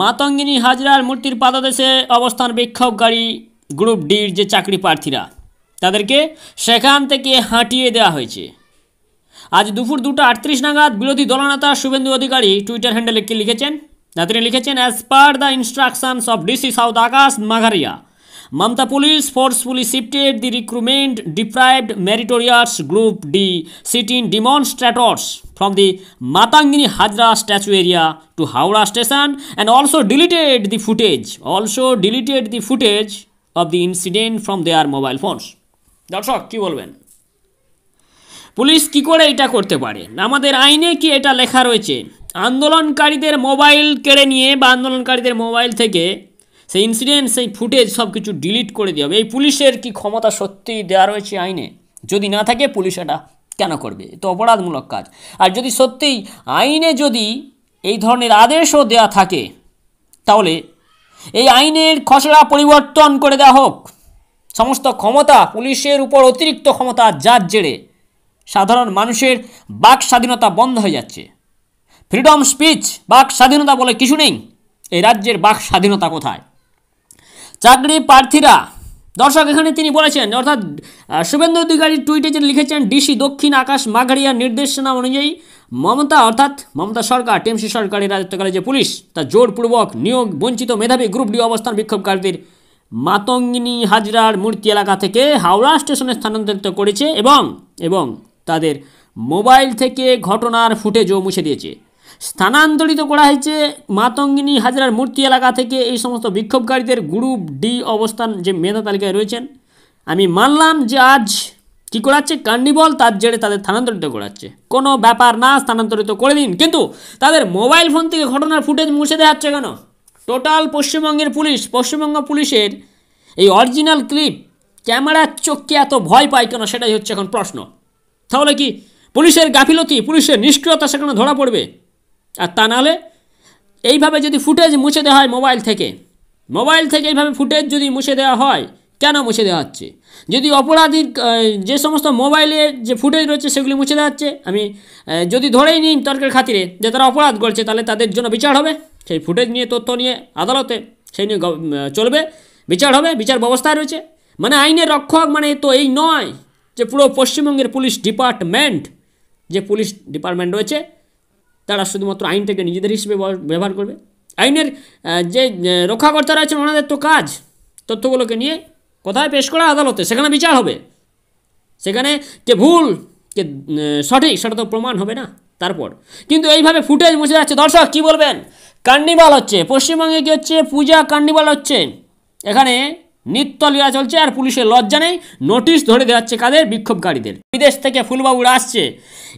মাতঙ্গিনী হাজরার মূর্তির পাদদেশে অবস্থান বিক্ষোভকারী গ্রুপ ডির যে চাকরি প্রার্থীরা তাদেরকে সেখান থেকে হাঁটিয়ে দেওয়া হয়েছে আজ দুপুর দুটো আটত্রিশ নাগাদ বিরোধী দলনেতা শুভেন্দু অধিকারী টুইটার হ্যান্ডেলে কি লিখেছেন না তিনি লিখেছেন as per the instructions of DC South Akash Magharia Mamata police forcefully shifted the recruitment deprived meritorious group D sit-in demonstrators from the Matangini Hajra statue area to Howrah station and also deleted the footage, also deleted the footage of the incident from their mobile phones. That's all, কি বলবেন police কি করে এটা করতে পারে আমাদের আইনে কি এটা লেখা রয়েছে আন্দোলনকারীদের মোবাইল কেড়ে নিয়ে বা আন্দোলনকারীদের মোবাইল থেকে সেই ইনসিডেন্ট সেই ফুটেজ সব কিছু ডিলিট করে দেওয়া হবে এই পুলিশের কি ক্ষমতা সত্যিই দেওয়া রয়েছে আইনে যদি না থাকে পুলিশ এটা কেন করবে তো অপরাধমূলক কাজ আর যদি সত্যিই আইনে যদি এই ধরনের আদেশও দেয়া থাকে তাহলে এই আইনের খসড়া পরিবর্তন করে দেওয়া হোক সমস্ত ক্ষমতা পুলিশের উপর অতিরিক্ত ক্ষমতা যার জেড়ে সাধারণ মানুষের বাক স্বাধীনতা বন্ধ হয়ে যাচ্ছে ফ্রিডম স্পিচ বাক স্বাধীনতা বলে কিছু নেই এই রাজ্যের বাক স্বাধীনতা কোথায় চাকরি প্রার্থীরা দর্শক এখানে তিনি বলেছেন অর্থাৎ শুভেন্দু অধিকারী টুইটে যে লিখেছেন ডিসি দক্ষিণ আকাশ মাঘারিয়ার নির্দেশনা অনুযায়ী মমতা অর্থাৎ মমতা সরকার টিএমসি সরকারের রাজত্বকালে যে পুলিশ তা জোরপূর্বক নিয়োগ বঞ্চিত মেধাবী গ্রুপ ডি অবস্থান বিক্ষোভকারীদের মাতঙ্গিনী হাজরার মূর্তি এলাকা থেকে হাওড়া স্টেশনে স্থানান্তরিত করেছে এবং এবং তাদের মোবাইল থেকে ঘটনার ফুটেজও মুছে দিয়েছে স্থানান্তরিত করা হয়েছে মাতঙ্গিনী হাজরার মূর্তি এলাকা থেকে এই সমস্ত বিক্ষোভকারীদের গ্রুপ ডি অবস্থান যে মেধা তালিকায় রয়েছেন আমি মানলাম যে আজ কী করাচ্ছে কার্নিবল তার জেরে তাদের স্থানান্তরিত করাচ্ছে কোনো ব্যাপার না স্থানান্তরিত করে দিন কিন্তু তাদের মোবাইল ফোন থেকে ঘটনার ফুটেজ মুছে দেওয়া কেন টোটাল পশ্চিমবঙ্গের পুলিশ পশ্চিমবঙ্গ পুলিশের এই অরিজিনাল ক্লিপ ক্যামেরার চোখকে এত ভয় পায় কেন সেটাই হচ্ছে এখন প্রশ্ন তাহলে কি পুলিশের গাফিলতি পুলিশের নিষ্ক্রিয়তা সেখানে ধরা পড়বে আর তা নাহলে এইভাবে যদি ফুটেজ মুছে দেওয়া হয় মোবাইল থেকে মোবাইল থেকে এইভাবে ফুটেজ যদি মুছে দেওয়া হয় কেন মুছে দেওয়া হচ্ছে যদি অপরাধীর যে সমস্ত মোবাইলের যে ফুটেজ রয়েছে সেগুলি মুছে দেওয়া হচ্ছে আমি যদি ধরেই নিই তর্কের খাতিরে যে তারা অপরাধ করছে তাহলে তাদের জন্য বিচার হবে সেই ফুটেজ নিয়ে তথ্য নিয়ে আদালতে সেই নিয়ে চলবে বিচার হবে বিচার ব্যবস্থা রয়েছে মানে আইনের রক্ষক মানে তো এই নয় যে পুরো পশ্চিমবঙ্গের পুলিশ ডিপার্টমেন্ট যে পুলিশ ডিপার্টমেন্ট রয়েছে তারা শুধুমাত্র আইনটাকে নিজেদের হিসেবে ব্যবহার করবে আইনের যে রক্ষাকর্তারা আছেন ওনাদের তো কাজ তথ্যগুলোকে নিয়ে কোথায় পেশ করা আদালতে সেখানে বিচার হবে সেখানে কে ভুল কে সঠিক সেটা তো প্রমাণ হবে না তারপর কিন্তু এইভাবে ফুটেজ মুছে যাচ্ছে দর্শক কি বলবেন কার্নিভাল হচ্ছে পশ্চিমবঙ্গে কী হচ্ছে পূজা কার্নিভাল হচ্ছে এখানে নিত্যলীলা চলছে আর পুলিশের লজ্জা নেই নোটিশ ধরে দেওয়াচ্ছে কাদের বিক্ষোভকারীদের বিদেশ থেকে ফুলবাবুরা আসছে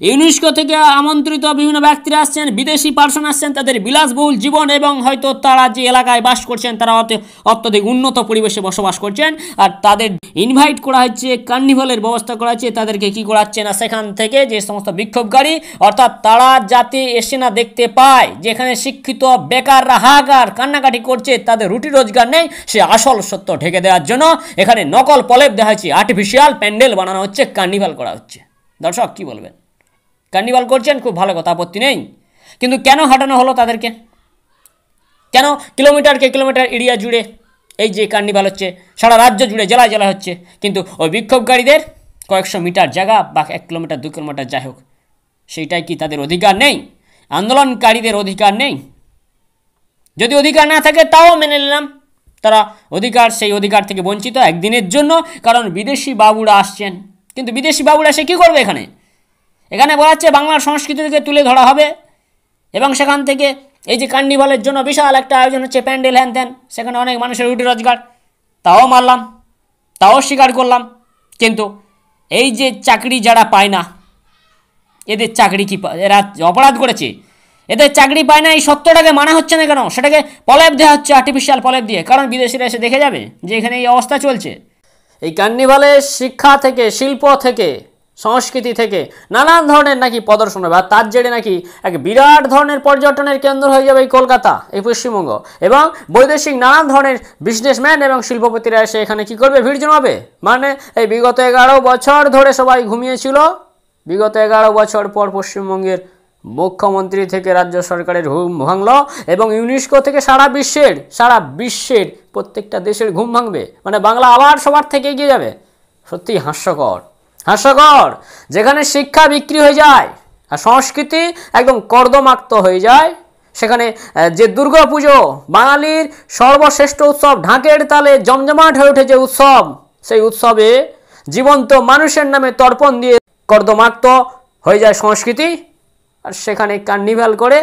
ইউনেস্কো থেকে আমন্ত্রিত বিভিন্ন ব্যক্তিরা আসছেন বিদেশি পার্সন আসছেন তাদের বিলাসবহুল জীবন এবং হয়তো তারা যে এলাকায় বাস করছেন তারা অত্যধিক উন্নত পরিবেশে বসবাস করছেন আর তাদের ইনভাইট করা হচ্ছে কার্নিভালের ব্যবস্থা করা হচ্ছে তাদেরকে কি করাচ্ছে না সেখান থেকে যে সমস্ত বিক্ষোভকারী অর্থাৎ তারা যাতে এসে না দেখতে পায় যেখানে শিক্ষিত বেকাররা হাহাকার কান্নাকাটি করছে তাদের রুটি রোজগার নেই সে আসল সত্য ঢেকে ঢেকে দেওয়ার জন্য এখানে নকল পলেপ দেওয়া হয়েছে আর্টিফিশিয়াল প্যান্ডেল বানানো হচ্ছে কার্নিভাল করা হচ্ছে দর্শক কি বলবেন কার্নিভাল করছেন খুব ভালো কথা আপত্তি নেই কিন্তু কেন হাঁটানো হলো তাদেরকে কেন কিলোমিটারকে কিলোমিটার এরিয়া জুড়ে এই যে কার্নিভাল হচ্ছে সারা রাজ্য জুড়ে জেলায় জেলা হচ্ছে কিন্তু ওই বিক্ষোভকারীদের কয়েকশো মিটার জায়গা বা এক কিলোমিটার দু কিলোমিটার যাই হোক সেইটাই কি তাদের অধিকার নেই আন্দোলনকারীদের অধিকার নেই যদি অধিকার না থাকে তাও মেনে নিলাম তারা অধিকার সেই অধিকার থেকে বঞ্চিত একদিনের জন্য কারণ বিদেশি বাবুরা আসছেন কিন্তু বিদেশি বাবুরা সে কী করবে এখানে এখানে বলা হচ্ছে বাংলার সংস্কৃতিকে তুলে ধরা হবে এবং সেখান থেকে এই যে কার্নিভালের জন্য বিশাল একটা আয়োজন হচ্ছে প্যান্ডেল হ্যান ত্যান সেখানে অনেক মানুষের রুটি রোজগার তাও মারলাম তাও স্বীকার করলাম কিন্তু এই যে চাকরি যারা পায় না এদের চাকরি কি এরা অপরাধ করেছে এদের চাকরি পায় না এই সত্যটাকে মানা হচ্ছে না কেন সেটাকে পলেপ দেওয়া হচ্ছে আর্টিফিশিয়াল পলেপ দিয়ে কারণ বিদেশিরা এসে দেখে যাবে যে এখানে এই অবস্থা চলছে এই কার্নিভালে শিক্ষা থেকে শিল্প থেকে সংস্কৃতি থেকে নানান ধরনের নাকি প্রদর্শন হবে আর তার জেরে নাকি এক বিরাট ধরনের পর্যটনের কেন্দ্র হয়ে যাবে এই কলকাতা এই পশ্চিমবঙ্গ এবং বৈদেশিক নানান ধরনের বিজনেসম্যান এবং শিল্পপতিরা এসে এখানে কি করবে ভিড় জমাবে মানে এই বিগত এগারো বছর ধরে সবাই ঘুমিয়েছিল বিগত এগারো বছর পর পশ্চিমবঙ্গের মুখ্যমন্ত্রী থেকে রাজ্য সরকারের ঘুম ভাঙল এবং ইউনেস্কো থেকে সারা বিশ্বের সারা বিশ্বের প্রত্যেকটা দেশের ঘুম ভাঙবে মানে বাংলা আবার সবার থেকে এগিয়ে যাবে সত্যি হাস্যকর হাস্যকর যেখানে শিক্ষা বিক্রি হয়ে যায় আর সংস্কৃতি একদম কর্দমাক্ত হয়ে যায় সেখানে যে দুর্গা পুজো বাঙালির সর্বশ্রেষ্ঠ উৎসব ঢাকের তালে জমজমাট হয়ে উঠেছে উৎসব সেই উৎসবে জীবন্ত মানুষের নামে তর্পণ দিয়ে কর্দমাক্ত হয়ে যায় সংস্কৃতি আর সেখানে কার্নিভাল করে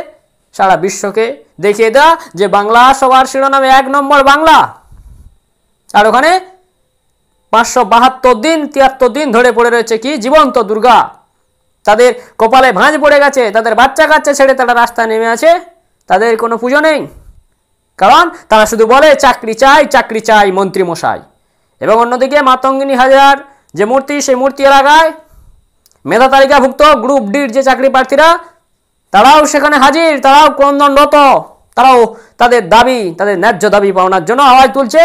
সারা বিশ্বকে দেখিয়ে দেওয়া যে বাংলা সবার শিরোনামে এক নম্বর বাংলা আর ওখানে পাঁচশো বাহাত্তর দিন তিয়াত্তর দিন ধরে পড়ে রয়েছে কি জীবন্ত দুর্গা তাদের কপালে ভাঁজ পড়ে গেছে তাদের বাচ্চা কাচ্চা ছেড়ে তারা রাস্তায় নেমে আছে তাদের কোনো পুজো নেই কারণ তারা শুধু বলে চাকরি চাই চাকরি চাই মন্ত্রী মশাই এবং অন্যদিকে মাতঙ্গিনী হাজার যে মূর্তি সেই মূর্তি এলাকায় মেধা তালিকাভুক্ত গ্রুপ ডির যে চাকরি প্রার্থীরা তারাও সেখানে হাজির তারাও ক্রন্দনরত তারাও তাদের দাবি তাদের ন্যায্য দাবি পাওনার জন্য আওয়াজ তুলছে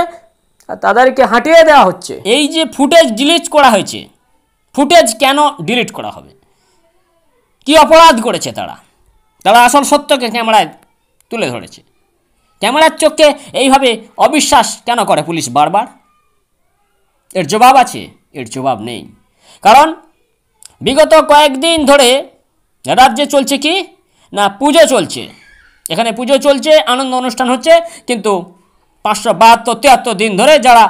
তাদেরকে হাঁটিয়ে দেওয়া হচ্ছে এই যে ফুটেজ ডিলিট করা হয়েছে ফুটেজ কেন ডিলিট করা হবে কি অপরাধ করেছে তারা তারা আসল সত্যকে ক্যামেরায় তুলে ধরেছে ক্যামেরার চোখকে এইভাবে অবিশ্বাস কেন করে পুলিশ বারবার এর জবাব আছে এর জবাব নেই কারণ বিগত কয়েকদিন ধরে রাজ্যে চলছে কি না পুজো চলছে এখানে পুজো চলছে আনন্দ অনুষ্ঠান হচ্ছে কিন্তু পাঁচশো বাহাত্তর তিয়াত্তর দিন ধরে যারা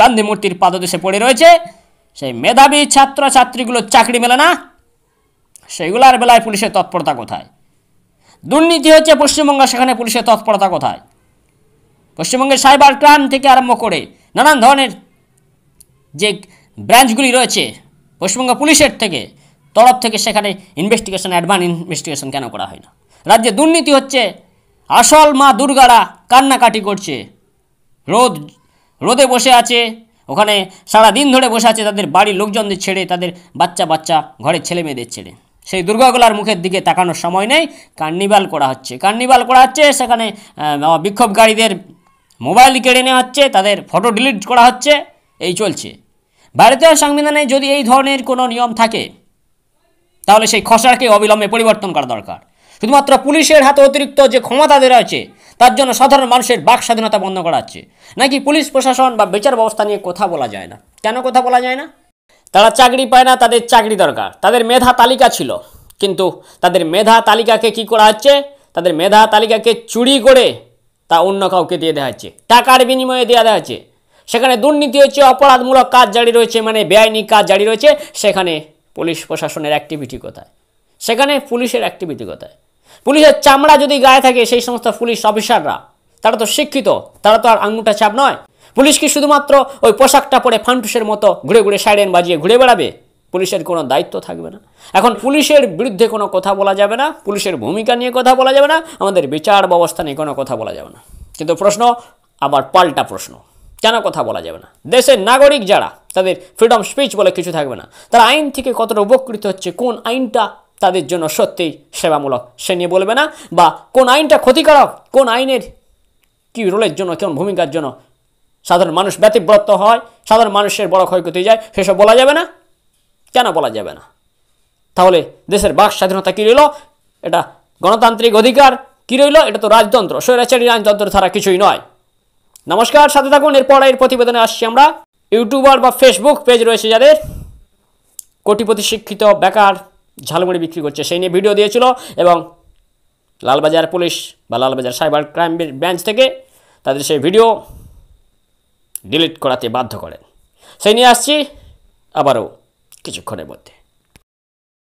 গান্ধী মূর্তির পাদদেশে পড়ে রয়েছে সেই মেধাবী ছাত্রছাত্রীগুলোর চাকরি মেলে না সেগুলার বেলায় পুলিশের তৎপরতা কোথায় দুর্নীতি হচ্ছে পশ্চিমবঙ্গ সেখানে পুলিশের তৎপরতা কোথায় পশ্চিমবঙ্গের সাইবার ক্রাইম থেকে আরম্ভ করে নানান ধরনের যে ব্রাঞ্চগুলি রয়েছে পশ্চিমবঙ্গ পুলিশের থেকে তরফ থেকে সেখানে ইনভেস্টিগেশন অ্যাডভান্স ইনভেস্টিগেশন কেন করা হয় না রাজ্যে দুর্নীতি হচ্ছে আসল মা দুর্গারা কান্নাকাটি করছে রোদ রোদে বসে আছে ওখানে সারা দিন ধরে বসে আছে তাদের বাড়ির লোকজনদের ছেড়ে তাদের বাচ্চা বাচ্চা ঘরের ছেলে মেয়েদের ছেড়ে সেই দুর্গাগুলার মুখের দিকে তাকানোর সময় নেই কার্নিভাল করা হচ্ছে কার্নিভাল করা হচ্ছে সেখানে বিক্ষোভকারীদের মোবাইল কেড়ে নেওয়া হচ্ছে তাদের ফটো ডিলিট করা হচ্ছে এই চলছে ভারতীয় সংবিধানে যদি এই ধরনের কোনো নিয়ম থাকে তাহলে সেই খসড়াকে অবিলম্বে পরিবর্তন করা দরকার শুধুমাত্র পুলিশের হাতে অতিরিক্ত যে ক্ষমতা দেওয়া হয়েছে তার জন্য সাধারণ মানুষের বাক স্বাধীনতা বন্ধ করা হচ্ছে নাকি পুলিশ প্রশাসন বা বিচার ব্যবস্থা নিয়ে কথা বলা যায় না কেন কথা বলা যায় না তারা চাকরি পায় না তাদের চাকরি দরকার তাদের মেধা তালিকা ছিল কিন্তু তাদের মেধা তালিকাকে কি করা হচ্ছে তাদের মেধা তালিকাকে চুরি করে তা অন্য কাউকে দিয়ে দেওয়া হচ্ছে টাকার বিনিময়ে দেওয়া দেওয়া হচ্ছে সেখানে দুর্নীতি হচ্ছে অপরাধমূলক কাজ জারি রয়েছে মানে বেআইনি কাজ জারি রয়েছে সেখানে পুলিশ প্রশাসনের অ্যাক্টিভিটি কোথায় সেখানে পুলিশের অ্যাক্টিভিটি কোথায় পুলিশের চামড়া যদি গায়ে থাকে সেই সমস্ত পুলিশ অফিসাররা তারা তো শিক্ষিত তারা তো আর আঙুটা চাপ নয় পুলিশ কি শুধুমাত্র ওই পোশাকটা পরে ফান্টুসের মতো ঘুরে ঘুরে সাইরেন বাজিয়ে ঘুরে বেড়াবে পুলিশের কোনো দায়িত্ব থাকবে না এখন পুলিশের বিরুদ্ধে কোনো কথা বলা যাবে না পুলিশের ভূমিকা নিয়ে কথা বলা যাবে না আমাদের বিচার ব্যবস্থা নিয়ে কোনো কথা বলা যাবে না কিন্তু প্রশ্ন আবার পাল্টা প্রশ্ন কেন কথা বলা যাবে না দেশের নাগরিক যারা তাদের ফ্রিডম স্পিচ বলে কিছু থাকবে না তারা আইন থেকে কতটা উপকৃত হচ্ছে কোন আইনটা তাদের জন্য সত্যিই সেবামূলক সে নিয়ে বলবে না বা কোন আইনটা ক্ষতিকারক কোন আইনের কী রোলের জন্য কোন ভূমিকার জন্য সাধারণ মানুষ ব্যতিব্রত হয় সাধারণ মানুষের বড় ক্ষয়ক্ষতি যায় সেসব বলা যাবে না কেন বলা যাবে না তাহলে দেশের বাক স্বাধীনতা কী রইল এটা গণতান্ত্রিক অধিকার কী রইল এটা তো রাজতন্ত্র স্বৈরাচারী রাজতন্ত্র ছাড়া কিছুই নয় নমস্কার সাথে থাকুন এরপর এর প্রতিবেদনে আসছি আমরা ইউটিউবার বা ফেসবুক পেজ রয়েছে যাদের কোটিপতি শিক্ষিত বেকার ঝালমুড়ি বিক্রি করছে সেই নিয়ে ভিডিও দিয়েছিল এবং লালবাজার পুলিশ বা লালবাজার সাইবার ক্রাইম ব্রাঞ্চ থেকে তাদের সেই ভিডিও ডিলিট করাতে বাধ্য করেন সেই নিয়ে আসছি আবারও কিছুক্ষণের মধ্যে